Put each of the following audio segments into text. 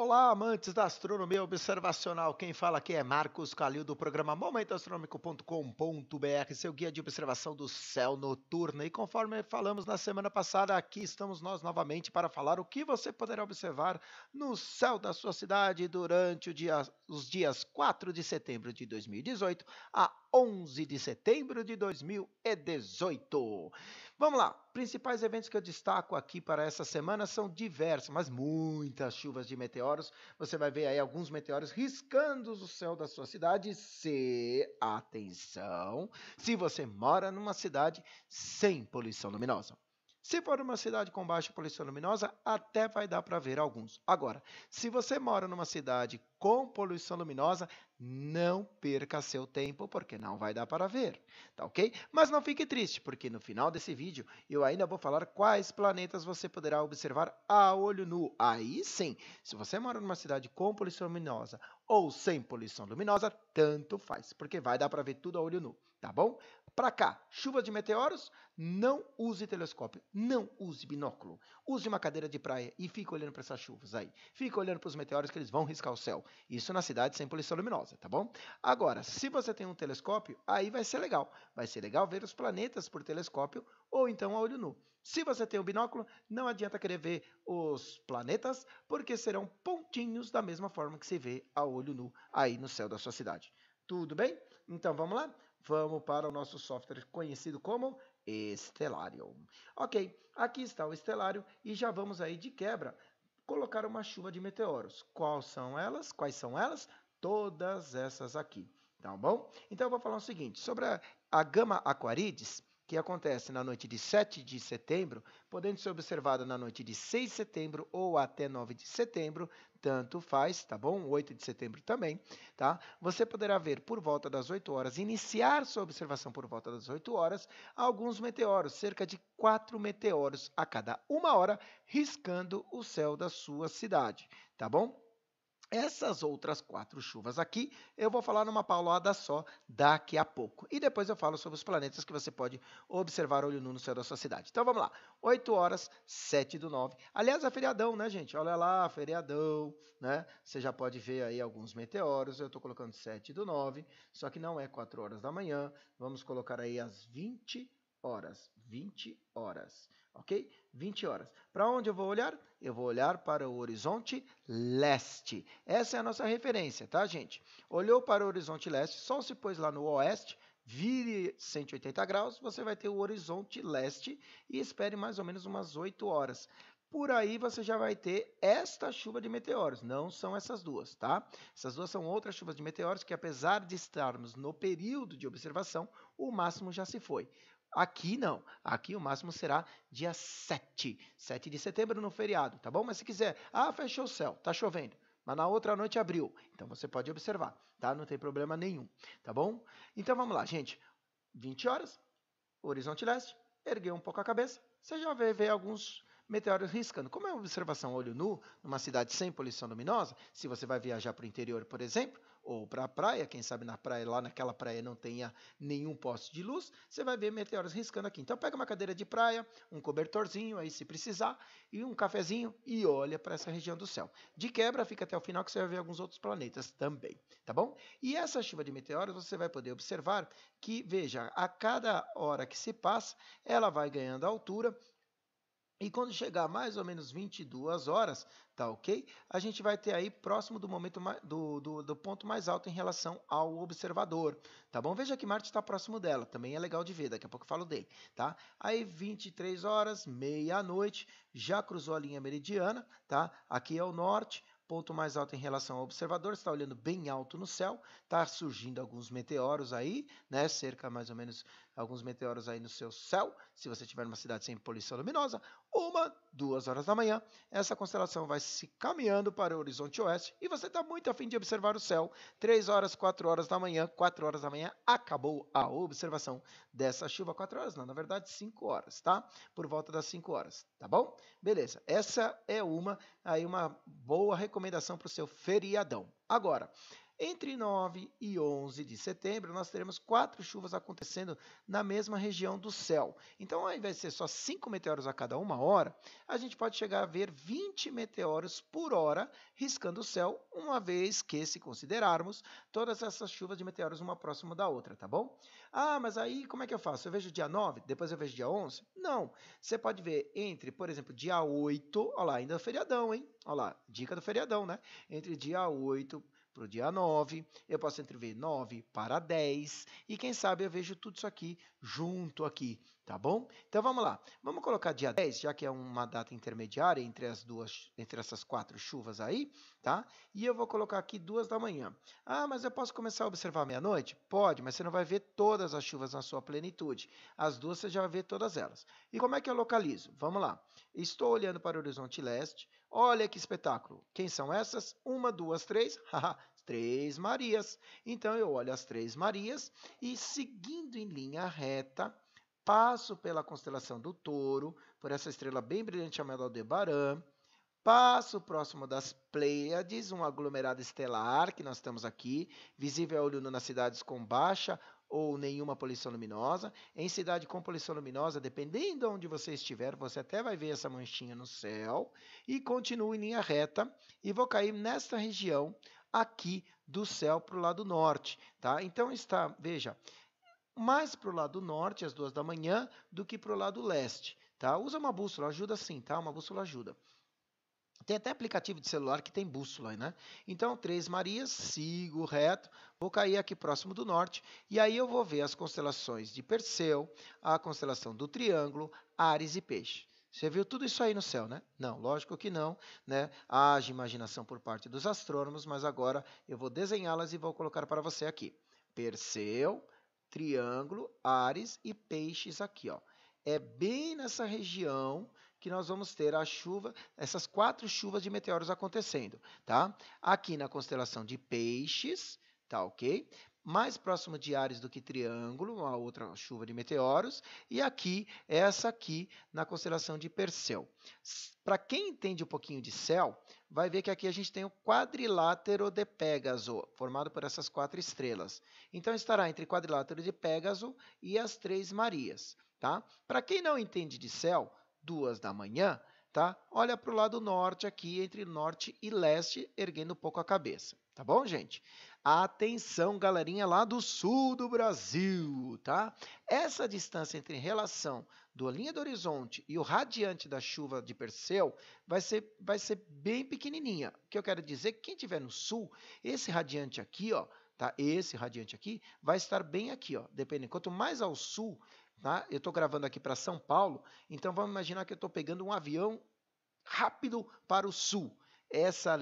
Olá, amantes da astronomia observacional. Quem fala aqui é Marcos Calil do programa MomentoAstronômico.com.br, seu guia de observação do céu noturno. E conforme falamos na semana passada, aqui estamos nós novamente para falar o que você poderá observar no céu da sua cidade durante dia, os dias 4 de setembro de 2018 a 11 de setembro de 2018. Vamos lá, principais eventos que eu destaco aqui para essa semana são diversos, mas muitas chuvas de meteoros. Você vai ver aí alguns meteoros riscando o céu da sua cidade. Se atenção, se você mora numa cidade sem poluição luminosa. Se for uma cidade com baixa poluição luminosa, até vai dar para ver alguns. Agora, se você mora numa cidade com poluição luminosa, não perca seu tempo, porque não vai dar para ver, tá ok? Mas não fique triste, porque no final desse vídeo eu ainda vou falar quais planetas você poderá observar a olho nu. Aí sim, se você mora numa cidade com poluição luminosa ou sem poluição luminosa, tanto faz, porque vai dar para ver tudo a olho nu, tá bom? Para cá, chuvas de meteoros, não use telescópio, não use binóculo. Use uma cadeira de praia e fique olhando para essas chuvas aí. Fique olhando para os meteoros que eles vão riscar o céu. Isso na cidade sem poluição luminosa, tá bom? Agora, se você tem um telescópio, aí vai ser legal. Vai ser legal ver os planetas por telescópio ou então a olho nu. Se você tem um binóculo, não adianta querer ver os planetas, porque serão pontinhos da mesma forma que se vê a olho nu aí no céu da sua cidade. Tudo bem? Então vamos lá? Vamos para o nosso software conhecido como Estelário. Ok, aqui está o Estelário e já vamos aí de quebra colocar uma chuva de meteoros. Quais são elas? Quais são elas? Todas essas aqui. Tá bom? Então eu vou falar o seguinte: sobre a, a gama Aquarides, que acontece na noite de 7 de setembro, podendo ser observada na noite de 6 de setembro ou até 9 de setembro, tanto faz, tá bom? 8 de setembro também, tá? Você poderá ver por volta das 8 horas, iniciar sua observação por volta das 8 horas, alguns meteoros, cerca de 4 meteoros a cada uma hora, riscando o céu da sua cidade, tá bom? Essas outras quatro chuvas aqui, eu vou falar numa paulada só daqui a pouco. E depois eu falo sobre os planetas que você pode observar olho nu no céu da sua cidade. Então vamos lá, 8 horas, 7 do 9. Aliás, é feriadão, né, gente? Olha lá, feriadão, né? Você já pode ver aí alguns meteoros. Eu estou colocando 7 do 9, só que não é 4 horas da manhã. Vamos colocar aí as 20 horas. 20 horas, ok? 20 horas. Para onde eu vou olhar? Eu vou olhar para o horizonte leste. Essa é a nossa referência, tá, gente? Olhou para o horizonte leste, só se pôs lá no oeste, vire 180 graus, você vai ter o horizonte leste e espere mais ou menos umas 8 horas. Por aí você já vai ter esta chuva de meteoros, não são essas duas, tá? Essas duas são outras chuvas de meteoros que, apesar de estarmos no período de observação, o máximo já se foi. Aqui não. Aqui o máximo será dia 7. 7 de setembro no feriado, tá bom? Mas se quiser, ah, fechou o céu, tá chovendo. Mas na outra noite abriu. Então você pode observar, tá? Não tem problema nenhum, tá bom? Então vamos lá, gente. 20 horas, horizonte leste, ergueu um pouco a cabeça. Você já vê, vê alguns meteoros riscando. Como é uma observação olho nu, numa cidade sem poluição luminosa, se você vai viajar para o interior, por exemplo, ou para a praia, quem sabe na praia, lá naquela praia não tenha nenhum poste de luz, você vai ver meteoros riscando aqui. Então pega uma cadeira de praia, um cobertorzinho aí se precisar e um cafezinho e olha para essa região do céu. De quebra, fica até o final que você vai ver alguns outros planetas também, tá bom? E essa chuva de meteoros você vai poder observar que, veja, a cada hora que se passa, ela vai ganhando altura e quando chegar mais ou menos 22 horas, tá ok? A gente vai ter aí próximo do momento do, do, do, ponto mais alto em relação ao observador, tá bom? Veja que Marte está próximo dela, também é legal de ver, daqui a pouco eu falo dele, tá? Aí 23 horas, meia-noite, já cruzou a linha meridiana, tá? Aqui é o norte, ponto mais alto em relação ao observador, está olhando bem alto no céu, está surgindo alguns meteoros aí, né? Cerca mais ou menos alguns meteoros aí no seu céu, se você estiver numa cidade sem poluição luminosa, uma, duas horas da manhã, essa constelação vai se caminhando para o horizonte oeste e você está muito afim de observar o céu. Três horas, quatro horas da manhã, quatro horas da manhã, acabou a observação dessa chuva. Quatro horas, não, na verdade, cinco horas, tá? Por volta das cinco horas, tá bom? Beleza, essa é uma, aí uma boa recomendação para o seu feriadão. Agora, entre 9 e 11 de setembro, nós teremos quatro chuvas acontecendo na mesma região do céu. Então, ao invés de ser só 5 meteoros a cada uma hora, a gente pode chegar a ver 20 meteoros por hora riscando o céu, uma vez que, se considerarmos, todas essas chuvas de meteoros uma próxima da outra, tá bom? Ah, mas aí como é que eu faço? Eu vejo dia 9, depois eu vejo dia 11? Não. Você pode ver entre, por exemplo, dia 8, olha lá, ainda é feriadão, hein? Olha lá, dica do feriadão, né? Entre dia 8 para o dia 9, eu posso entrever 9 para 10, e quem sabe eu vejo tudo isso aqui junto aqui, Tá bom? Então vamos lá. Vamos colocar dia 10, já que é uma data intermediária entre as duas, entre essas quatro chuvas aí, tá? E eu vou colocar aqui duas da manhã. Ah, mas eu posso começar a observar meia-noite? Pode, mas você não vai ver todas as chuvas na sua plenitude. As duas você já vai ver todas elas. E como é que eu localizo? Vamos lá. Estou olhando para o horizonte leste. Olha que espetáculo. Quem são essas? Uma, duas, três. Haha, três Marias. Então eu olho as três Marias e seguindo em linha reta passo pela constelação do touro, por essa estrela bem brilhante chamada Aldebaran, passo próximo das Pleiades, um aglomerado estelar que nós temos aqui, visível a olho nu nas cidades com baixa ou nenhuma poluição luminosa. Em cidade com poluição luminosa, dependendo de onde você estiver, você até vai ver essa manchinha no céu. E continuo em linha reta e vou cair nesta região aqui do céu para o lado norte. Tá? Então está, veja, mais para o lado norte, às duas da manhã, do que para o lado leste. Tá? Usa uma bússola, ajuda sim, tá? Uma bússola ajuda. Tem até aplicativo de celular que tem bússola, né? Então, Três Marias, sigo reto, vou cair aqui próximo do norte, e aí eu vou ver as constelações de Perseu, a constelação do Triângulo, Ares e Peixe. Você viu tudo isso aí no céu, né? Não, lógico que não, né? Haja imaginação por parte dos astrônomos, mas agora eu vou desenhá-las e vou colocar para você aqui. Perseu, triângulo, Ares e peixes aqui, ó. É bem nessa região que nós vamos ter a chuva, essas quatro chuvas de meteoros acontecendo, tá? Aqui na constelação de peixes, tá ok? mais próximo de Ares do que Triângulo, uma outra chuva de meteoros, e aqui, essa aqui, na constelação de Perseu. Para quem entende um pouquinho de céu, vai ver que aqui a gente tem o quadrilátero de Pégaso, formado por essas quatro estrelas. Então, estará entre quadrilátero de Pégaso e as Três Marias. Tá? Para quem não entende de céu, duas da manhã, tá? Olha para o lado norte aqui, entre norte e leste, erguendo um pouco a cabeça. Tá bom, gente? Atenção, galerinha lá do sul do Brasil, tá? Essa distância entre relação do linha do horizonte e o radiante da chuva de Perseu vai ser, vai ser bem pequenininha. O que eu quero dizer é que quem estiver no sul, esse radiante aqui, ó, tá? Esse radiante aqui vai estar bem aqui, ó. Depende, quanto mais ao sul, tá? Eu estou gravando aqui para São Paulo, então vamos imaginar que eu estou pegando um avião rápido para o sul essa,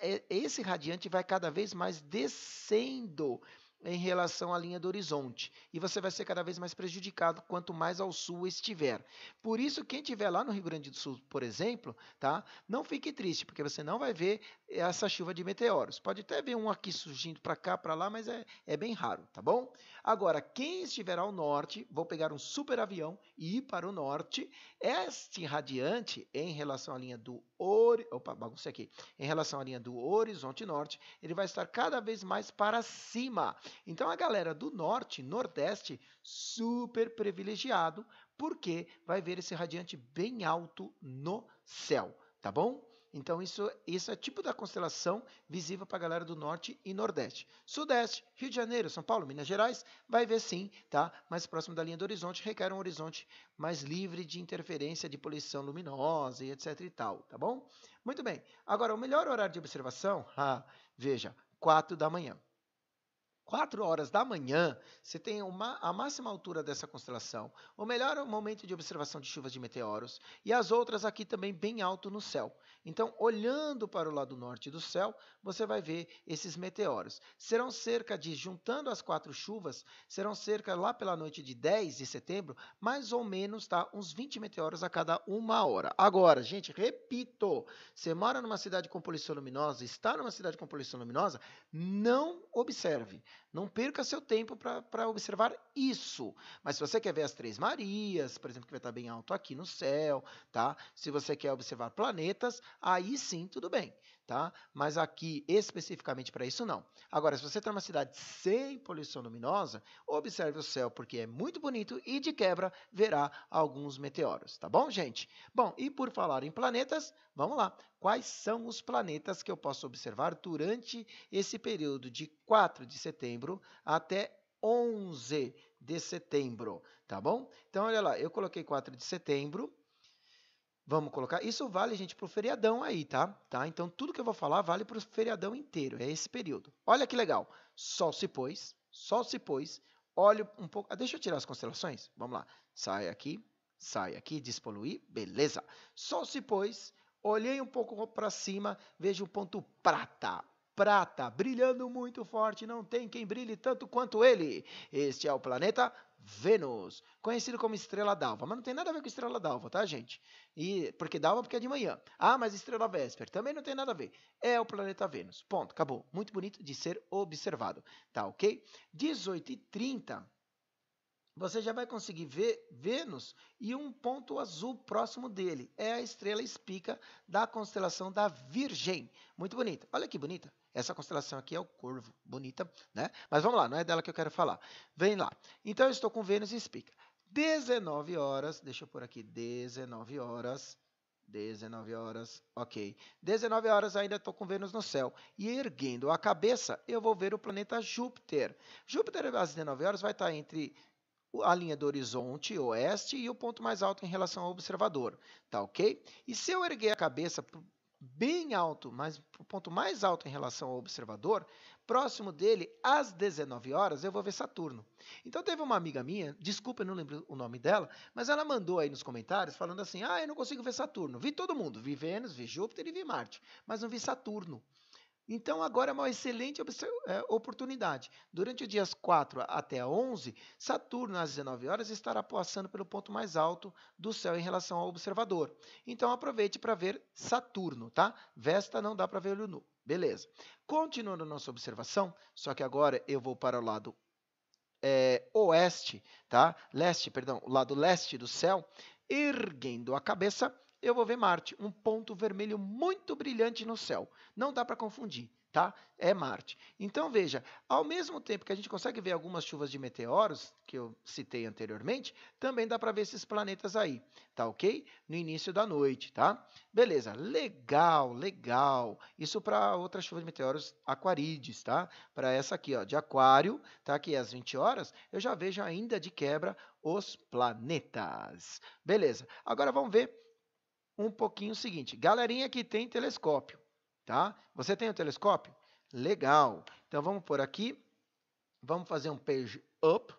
é, esse radiante vai cada vez mais descendo em relação à linha do horizonte. E você vai ser cada vez mais prejudicado quanto mais ao sul estiver. Por isso, quem estiver lá no Rio Grande do Sul, por exemplo, tá? não fique triste, porque você não vai ver essa chuva de meteoros. Pode até ver um aqui surgindo para cá, para lá, mas é, é bem raro, tá bom? Agora, quem estiver ao norte, vou pegar um super avião e ir para o norte. Este radiante, em relação à linha do ori... Opa, bagunça aqui. Em relação à linha do horizonte norte, ele vai estar cada vez mais para cima. Então a galera do norte, nordeste, super privilegiado, porque vai ver esse radiante bem alto no céu, tá bom? Então, isso, isso é tipo da constelação visível para a galera do Norte e Nordeste. Sudeste, Rio de Janeiro, São Paulo, Minas Gerais, vai ver sim, tá? Mais próximo da linha do horizonte, requer um horizonte mais livre de interferência de poluição luminosa e etc e tal, tá bom? Muito bem. Agora, o melhor horário de observação, ah, veja, 4 da manhã. 4 horas da manhã, você tem uma, a máxima altura dessa constelação, O melhor, é momento de observação de chuvas de meteoros, e as outras aqui também bem alto no céu. Então, olhando para o lado norte do céu, você vai ver esses meteoros. Serão cerca de, juntando as quatro chuvas, serão cerca lá pela noite de 10 de setembro, mais ou menos tá, uns 20 meteoros a cada uma hora. Agora, gente, repito, você mora numa cidade com poluição luminosa, está numa cidade com poluição luminosa, não observe. Não perca seu tempo para observar isso. Mas se você quer ver as Três Marias, por exemplo, que vai estar bem alto aqui no céu, tá? Se você quer observar planetas, aí sim, tudo bem tá? Mas aqui especificamente para isso não. Agora, se você está numa cidade sem poluição luminosa, observe o céu porque é muito bonito e de quebra verá alguns meteoros, tá bom, gente? Bom, e por falar em planetas, vamos lá. Quais são os planetas que eu posso observar durante esse período de 4 de setembro até 11 de setembro, tá bom? Então olha lá, eu coloquei 4 de setembro, Vamos colocar. Isso vale, gente, para o feriadão aí, tá? tá? Então, tudo que eu vou falar vale para o feriadão inteiro. É esse período. Olha que legal. Sol se pôs. Sol se pôs. Olho um pouco. Ah, deixa eu tirar as constelações. Vamos lá. Sai aqui. Sai aqui. Despoluir. Beleza. Sol se pôs. Olhei um pouco para cima. Vejo o ponto prata prata, brilhando muito forte, não tem quem brilhe tanto quanto ele. Este é o planeta Vênus, conhecido como estrela d'alva, mas não tem nada a ver com estrela d'alva, tá, gente? E porque d'alva porque é de manhã. Ah, mas estrela vésper também não tem nada a ver. É o planeta Vênus. Ponto, acabou. Muito bonito de ser observado, tá OK? 18 e 30 você já vai conseguir ver Vênus e um ponto azul próximo dele. É a estrela espica da constelação da Virgem. Muito bonita. Olha que bonita. Essa constelação aqui é o Corvo, bonita, né? Mas vamos lá, não é dela que eu quero falar. Vem lá. Então eu estou com Vênus e espica. 19 horas, deixa eu pôr aqui 19 horas. 19 horas, ok. 19 horas ainda estou com Vênus no céu. E erguendo a cabeça, eu vou ver o planeta Júpiter. Júpiter, às 19 horas, vai estar entre a linha do horizonte oeste e o ponto mais alto em relação ao observador, tá ok? E se eu erguer a cabeça bem alto, mas o ponto mais alto em relação ao observador, próximo dele, às 19 horas, eu vou ver Saturno. Então teve uma amiga minha, desculpa, eu não lembro o nome dela, mas ela mandou aí nos comentários falando assim: "Ah, eu não consigo ver Saturno. Vi todo mundo, vi Vênus, vi Júpiter e vi Marte, mas não vi Saturno". Então, agora é uma excelente é, oportunidade. Durante os dias 4 até 11, Saturno, às 19 horas, estará passando pelo ponto mais alto do céu em relação ao observador. Então, aproveite para ver Saturno, tá? Vesta não dá para ver olho nu. Beleza. Continuando nossa observação, só que agora eu vou para o lado é, oeste, tá? Leste, perdão, o lado leste do céu, erguendo a cabeça eu vou ver Marte, um ponto vermelho muito brilhante no céu. Não dá para confundir, tá? É Marte. Então veja, ao mesmo tempo que a gente consegue ver algumas chuvas de meteoros que eu citei anteriormente, também dá para ver esses planetas aí, tá OK? No início da noite, tá? Beleza, legal, legal. Isso para outra chuva de meteoros aquarides, tá? Para essa aqui, ó, de Aquário, tá que é às 20 horas, eu já vejo ainda de quebra os planetas. Beleza. Agora vamos ver um pouquinho o seguinte. Galerinha que tem telescópio, tá? Você tem o um telescópio? Legal. Então, vamos por aqui. Vamos fazer um page up.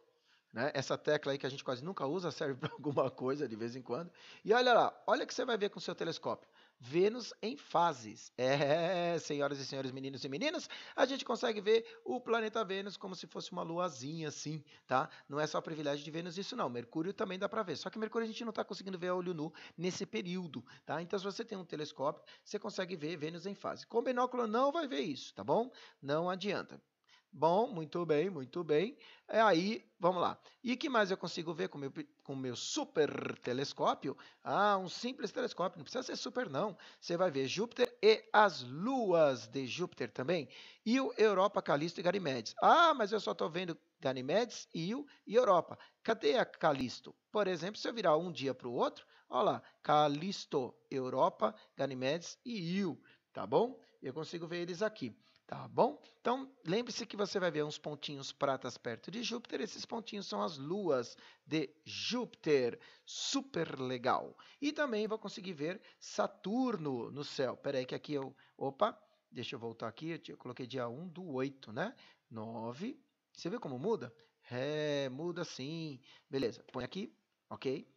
Né? Essa tecla aí que a gente quase nunca usa serve para alguma coisa de vez em quando. E olha lá, olha o que você vai ver com o seu telescópio. Vênus em fases. É, senhoras e senhores, meninos e meninas, a gente consegue ver o planeta Vênus como se fosse uma luazinha assim, tá? Não é só privilégio de Vênus isso não, Mercúrio também dá para ver. Só que Mercúrio a gente não está conseguindo ver a olho nu nesse período, tá? Então se você tem um telescópio, você consegue ver Vênus em fase. Com binóculo não vai ver isso, tá bom? Não adianta. Bom, muito bem, muito bem. É aí, vamos lá. E que mais eu consigo ver com meu, com meu super telescópio? Ah, um simples telescópio, não precisa ser super não. Você vai ver Júpiter e as luas de Júpiter também. e o Europa, Calisto e Ganymedes. Ah, mas eu só estou vendo Ganymedes, Io e Europa. Cadê a Calisto? Por exemplo, se eu virar um dia para o outro, olha lá, Calisto, Europa, Ganymedes e Io, tá bom? Eu consigo ver eles aqui. Tá bom? Então, lembre-se que você vai ver uns pontinhos pratas perto de Júpiter. Esses pontinhos são as luas de Júpiter. Super legal. E também vou conseguir ver Saturno no céu. Peraí que aqui eu... Opa, deixa eu voltar aqui. Eu coloquei dia 1 do 8, né? 9. Você vê como muda? É, muda sim. Beleza, põe aqui. Ok.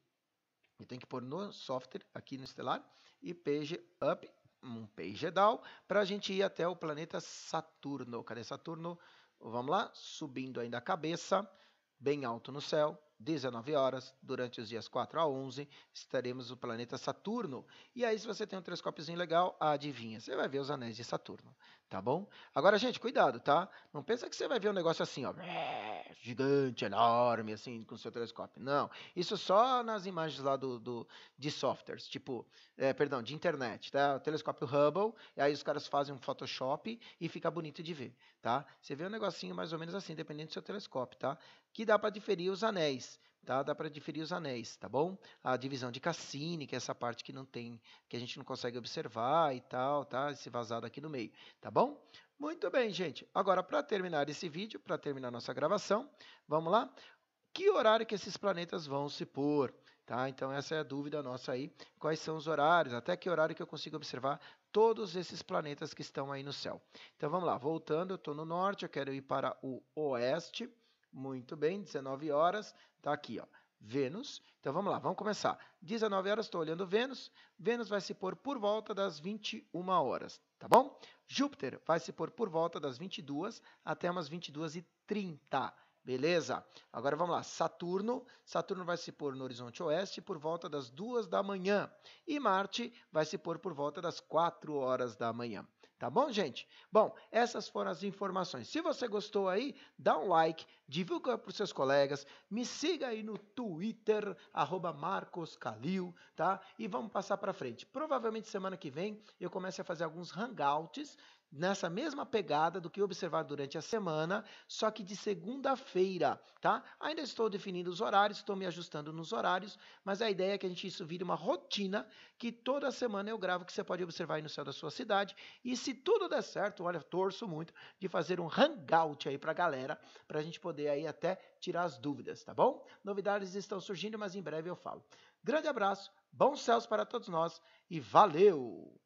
e tem que pôr no software, aqui no Estelar. E page up um peijedal para a gente ir até o planeta Saturno. Cadê Saturno? Vamos lá, subindo ainda a cabeça, bem alto no céu, 19 horas, durante os dias 4 a 11, estaremos no planeta Saturno. E aí, se você tem um telescópiozinho legal, adivinha, você vai ver os anéis de Saturno, tá bom? Agora, gente, cuidado, tá? Não pensa que você vai ver um negócio assim, ó, gigante, enorme, assim, com seu telescópio. Não, isso só nas imagens lá do, do de softwares, tipo, é, perdão, de internet, tá? O telescópio Hubble, e aí os caras fazem um Photoshop e fica bonito de ver, tá? Você vê um negocinho mais ou menos assim, dependendo do seu telescópio, tá? que dá para diferir os anéis, tá? Dá para diferir os anéis, tá bom? A divisão de Cassini, que é essa parte que não tem, que a gente não consegue observar e tal, tá? Esse vazado aqui no meio, tá bom? Muito bem, gente. Agora, para terminar esse vídeo, para terminar nossa gravação, vamos lá? Que horário que esses planetas vão se pôr? Tá? Então, essa é a dúvida nossa aí. Quais são os horários? Até que horário que eu consigo observar todos esses planetas que estão aí no céu? Então, vamos lá. Voltando, eu estou no norte, eu quero ir para o oeste. Muito bem, 19 horas, está aqui, ó. Vênus. Então vamos lá, vamos começar. 19 horas, estou olhando Vênus. Vênus vai se pôr por volta das 21 horas, tá bom? Júpiter vai se pôr por volta das 22 até umas 22 e 30, beleza? Agora vamos lá, Saturno. Saturno vai se pôr no horizonte oeste por volta das 2 da manhã e Marte vai se pôr por volta das 4 horas da manhã. Tá bom, gente? Bom, essas foram as informações. Se você gostou aí, dá um like, divulga para os seus colegas, me siga aí no Twitter, arroba Marcos Calil, tá? E vamos passar para frente. Provavelmente semana que vem eu comece a fazer alguns hangouts nessa mesma pegada do que observar durante a semana, só que de segunda-feira, tá? Ainda estou definindo os horários, estou me ajustando nos horários, mas a ideia é que a gente isso vire uma rotina que toda semana eu gravo que você pode observar aí no céu da sua cidade. E se tudo der certo, olha, torço muito de fazer um hangout aí pra galera, pra gente poder aí até tirar as dúvidas, tá bom? Novidades estão surgindo, mas em breve eu falo. Grande abraço, bons céus para todos nós e valeu!